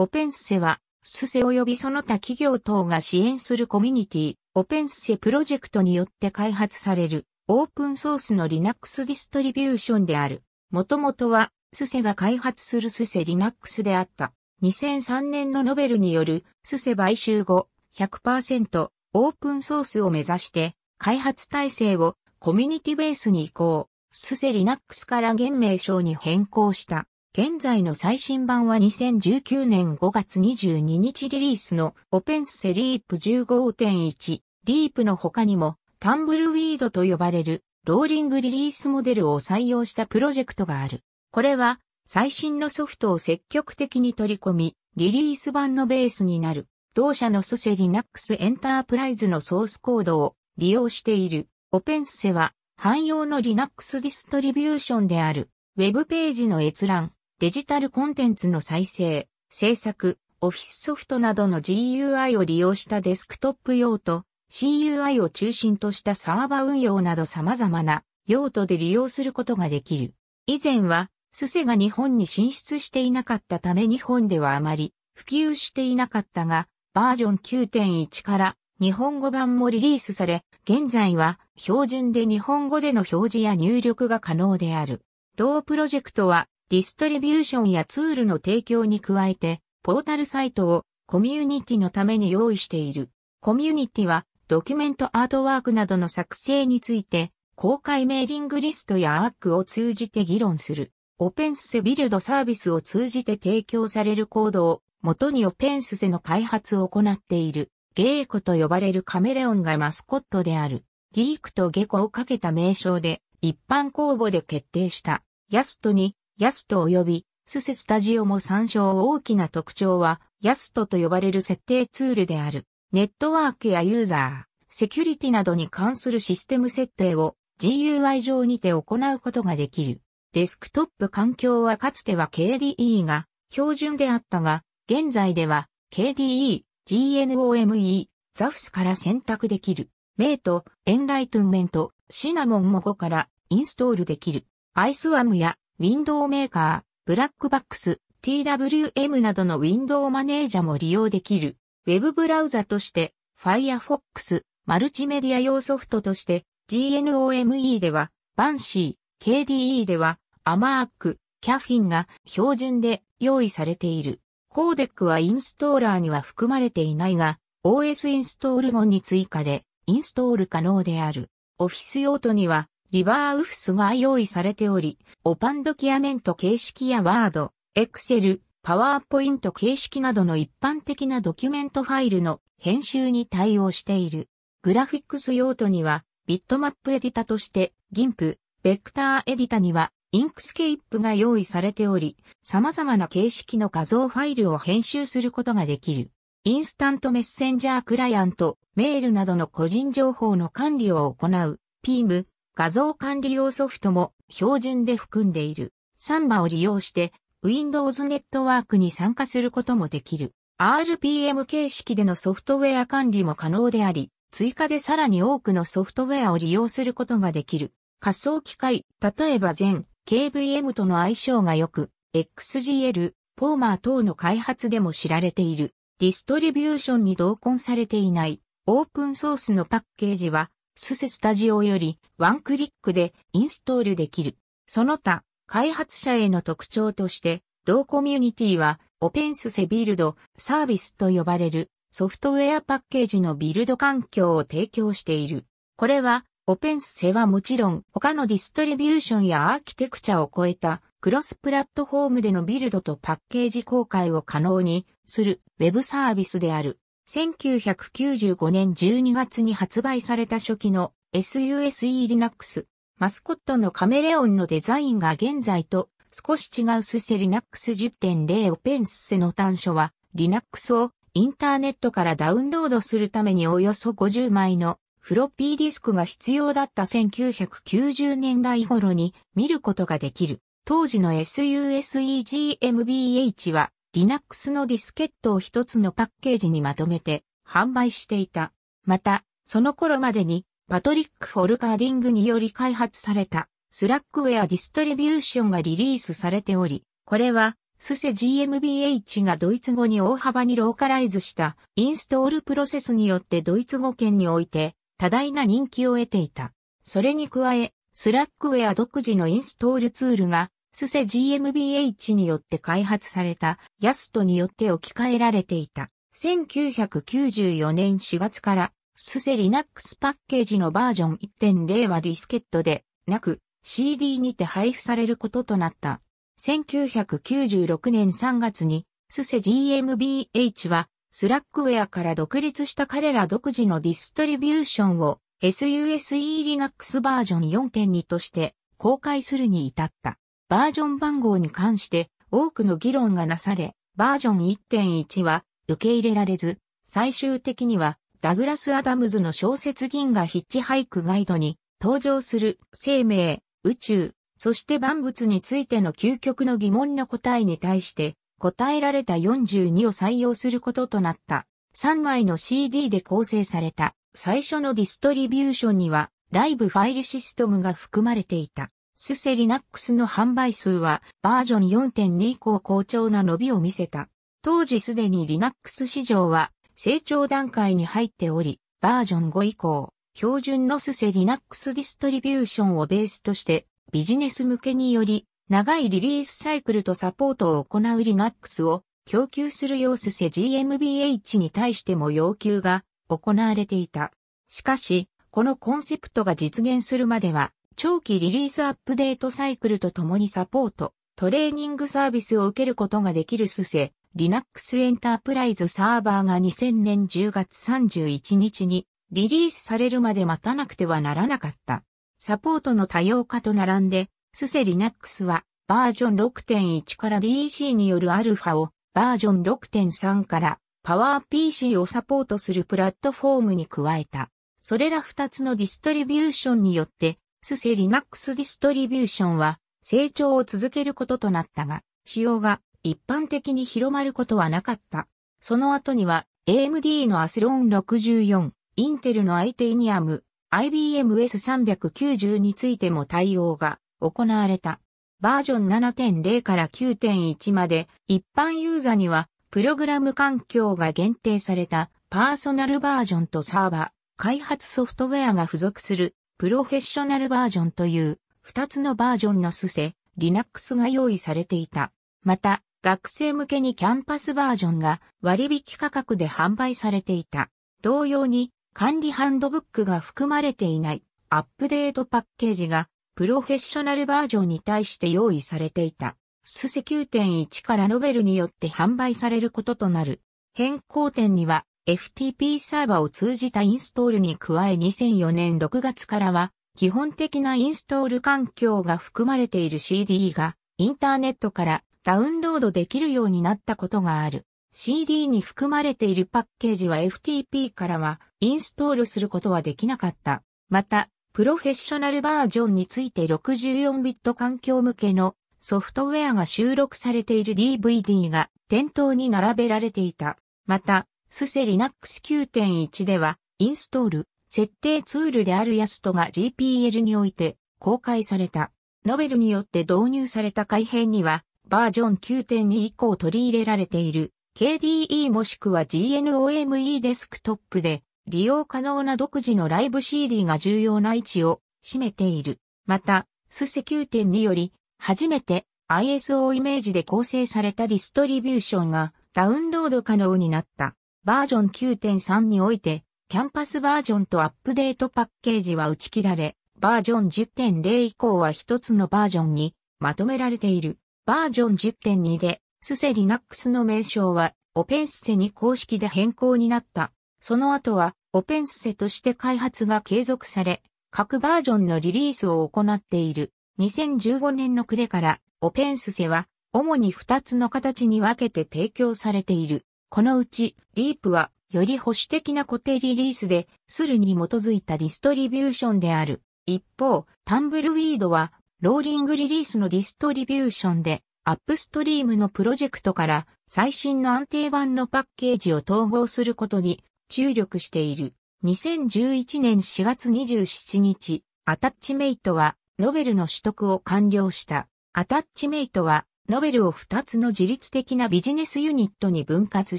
オペンスセは、スセ及びその他企業等が支援するコミュニティ、オペンスセプロジェクトによって開発される、オープンソースの Linux ディストリビューションである。もともとは、スセが開発するスセ Linux であった。2003年のノベルによる、スセ買収後、100%オープンソースを目指して、開発体制をコミュニティベースに移行、スセ Linux から現名称に変更した。現在の最新版は2019年5月22日リリースのオペンセリープ15.1リープの他にもタンブルウィードと呼ばれるローリングリリースモデルを採用したプロジェクトがある。これは最新のソフトを積極的に取り込み、リリース版のベースになる。同社のソセリナックスエンタープライズのソースコードを利用している。オペンセは汎用の Linux ディストリビューションである。ウェブページの閲覧、デジタルコンテンツの再生、制作、オフィスソフトなどの GUI を利用したデスクトップ用途、CUI を中心としたサーバ運用など様々な用途で利用することができる。以前は、スセが日本に進出していなかったため日本ではあまり普及していなかったが、バージョン9.1から日本語版もリリースされ、現在は標準で日本語での表示や入力が可能である。同プロジェクトはディストリビューションやツールの提供に加えて、ポータルサイトをコミュニティのために用意している。コミュニティは、ドキュメントアートワークなどの作成について、公開メーリングリストやアークを通じて議論する。オペンスセビルドサービスを通じて提供されるコードを、元にオペンスセの開発を行っている。ゲーコと呼ばれるカメレオンがマスコットである。ギークとゲコをかけた名称で、一般公募で決定した。ヤストに、ヤスト及びスセスタジオも参照大きな特徴は、ヤストと呼ばれる設定ツールである。ネットワークやユーザー、セキュリティなどに関するシステム設定を GUI 上にて行うことができる。デスクトップ環境はかつては KDE が標準であったが、現在では KDE、GNOME、ZAFS から選択できる。メイト、エンライトゥンメント、シナモンも5からインストールできる。アイスワムやウィンドウメーカー、ブラックバックス、TWM などのウィンドウマネージャも利用できる。ウェブブラウザとして、Firefox、マルチメディア用ソフトとして、GNOME では、バンシー、KDE では、アマーク、キャフィンが標準で用意されている。コーデックはインストーラーには含まれていないが、OS インストール後に追加でインストール可能である。オフィス用途にはリバーウフスが用意されており、オパンドキアメント形式やワード、エクセル、パワーポイント形式などの一般的なドキュメントファイルの編集に対応している。グラフィックス用途には、ビットマップエディタとして、ギンプ、ベクターエディタには、インクスケープが用意されており、様々な形式の画像ファイルを編集することができる。インスタントメッセンジャークライアント、メールなどの個人情報の管理を行う、ピーム、画像管理用ソフトも標準で含んでいる。サンバを利用して Windows ネットワークに参加することもできる。RPM 形式でのソフトウェア管理も可能であり、追加でさらに多くのソフトウェアを利用することができる。仮想機械、例えば全 KVM との相性が良く、XGL、フォーマー等の開発でも知られている。ディストリビューションに同梱されていないオープンソースのパッケージはスセスタジオよりワンクリックでインストールできる。その他、開発者への特徴として、同コミュニティはオペンスセビルドサービスと呼ばれるソフトウェアパッケージのビルド環境を提供している。これは、オペンスセはもちろん他のディストリビューションやアーキテクチャを超えたクロスプラットフォームでのビルドとパッケージ公開を可能にするウェブサービスである。1995年12月に発売された初期の SUSE Linux マスコットのカメレオンのデザインが現在と少し違うスセ Linux 10.0オペンスセの端緒は Linux をインターネットからダウンロードするためにおよそ50枚のフロッピーディスクが必要だった1990年代頃に見ることができる。当時の SUSEGMBH は Linux のディスケットを一つのパッケージにまとめて販売していた。また、その頃までにパトリック・フォルカーディングにより開発されたスラックウェアディストリビューションがリリースされており、これはスセ GmbH がドイツ語に大幅にローカライズしたインストールプロセスによってドイツ語圏において多大な人気を得ていた。それに加え、スラックウェア独自のインストールツールがツセ GmbH によって開発されたヤストによって置き換えられていた。1994年4月から、スセ Linux パッケージのバージョン1.0はディスケットでなく CD にて配布されることとなった。1996年3月に、スセ GmbH は、スラックウェアから独立した彼ら独自のディストリビューションを SUSE Linux バージョン4.2として公開するに至った。バージョン番号に関して多くの議論がなされ、バージョン1.1は受け入れられず、最終的にはダグラス・アダムズの小説銀河ヒッチハイクガイドに登場する生命、宇宙、そして万物についての究極の疑問の答えに対して答えられた42を採用することとなった。3枚の CD で構成された最初のディストリビューションにはライブファイルシステムが含まれていた。スセリナックスの販売数はバージョン4.2以降好調な伸びを見せた。当時すでにリナックス市場は成長段階に入っており、バージョン5以降、標準のスセリナックスディストリビューションをベースとしてビジネス向けにより長いリリースサイクルとサポートを行うリナックスを供給するようスセ GMBH に対しても要求が行われていた。しかし、このコンセプトが実現するまでは長期リリースアップデートサイクルとともにサポート、トレーニングサービスを受けることができるスセ、Linux エンタープライズサーバーが2000年10月31日にリリースされるまで待たなくてはならなかった。サポートの多様化と並んで、スセ Linux はバージョン6.1から DEC によるアルファをバージョン6.3からパワー PC をサポートするプラットフォームに加えた。それら2つのディストリビューションによってつセリナックスディストリビューションは成長を続けることとなったが、仕様が一般的に広まることはなかった。その後には AMD のアスロン64、インテルのアイテイニアム、IBM S390 についても対応が行われた。バージョン7.0から9.1まで一般ユーザにはプログラム環境が限定されたパーソナルバージョンとサーバー、開発ソフトウェアが付属するプロフェッショナルバージョンという2つのバージョンのスセ、Linux が用意されていた。また、学生向けにキャンパスバージョンが割引価格で販売されていた。同様に管理ハンドブックが含まれていないアップデートパッケージがプロフェッショナルバージョンに対して用意されていた。スセ9.1からノベルによって販売されることとなる。変更点には FTP サーバを通じたインストールに加え2004年6月からは、基本的なインストール環境が含まれている CD が、インターネットからダウンロードできるようになったことがある。CD に含まれているパッケージは FTP からはインストールすることはできなかった。また、プロフェッショナルバージョンについて64ビット環境向けのソフトウェアが収録されている DVD が店頭に並べられていた。また、スセ Linux 9.1では、インストール、設定ツールであるヤストが GPL において公開された。ノベルによって導入された改変には、バージョン9.2以降取り入れられている KDE もしくは GNOME デスクトップで利用可能な独自のライブ CD が重要な位置を占めている。また、スセ9.2より初めて ISO イメージで構成されたディストリビューションがダウンロード可能になった。バージョン9.3において、キャンパスバージョンとアップデートパッケージは打ち切られ、バージョン10.0以降は一つのバージョンにまとめられている。バージョン10.2で、スセリナックスの名称は、オペンスセに公式で変更になった。その後は、オペンスセとして開発が継続され、各バージョンのリリースを行っている。2015年の暮れから、オペンスセは、主に2つの形に分けて提供されている。このうち、リープは、より保守的な固定リリースで、スルに基づいたディストリビューションである。一方、タンブルウィードは、ローリングリリースのディストリビューションで、アップストリームのプロジェクトから最新の安定版のパッケージを統合することに注力している。2011年4月27日、アタッチメイトはノベルの取得を完了した。アタッチメイトはノベルを2つの自律的なビジネスユニットに分割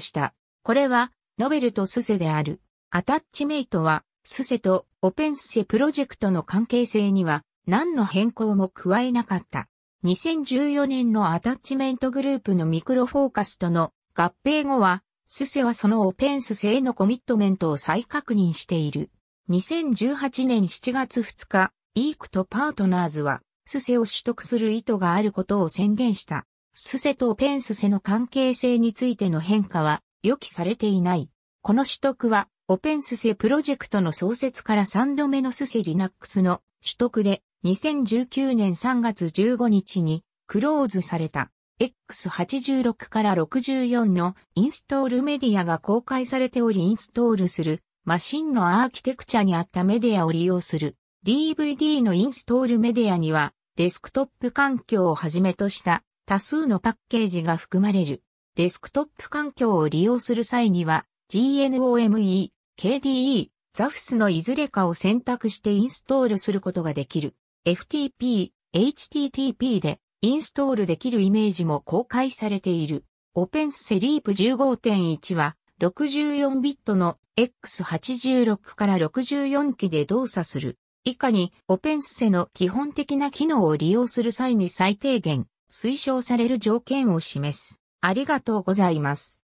した。これは、ノベルとスセである。アタッチメイトは、スセとオペンスセプロジェクトの関係性には、何の変更も加えなかった。2014年のアタッチメントグループのミクロフォーカスとの合併後は、スセはそのオペンスセへのコミットメントを再確認している。2018年7月2日、イークとパートナーズは、スセを取得する意図があることを宣言した。スセとペンスセの関係性についての変化は予期されていない。この取得は、オペンスセプロジェクトの創設から3度目のスセリナックスの取得で、2019年3月15日にクローズされた X86 から64のインストールメディアが公開されておりインストールするマシンのアーキテクチャにあったメディアを利用する DVD のインストールメディアには、デスクトップ環境をはじめとした多数のパッケージが含まれる。デスクトップ環境を利用する際には、GNOME、KDE、ZAFS のいずれかを選択してインストールすることができる。FTP、HTTP でインストールできるイメージも公開されている。Open Sleep 15.1は64ビットの X86 から64機で動作する以下にオペンスセの基本的な機能を利用する際に最低限推奨される条件を示す。ありがとうございます。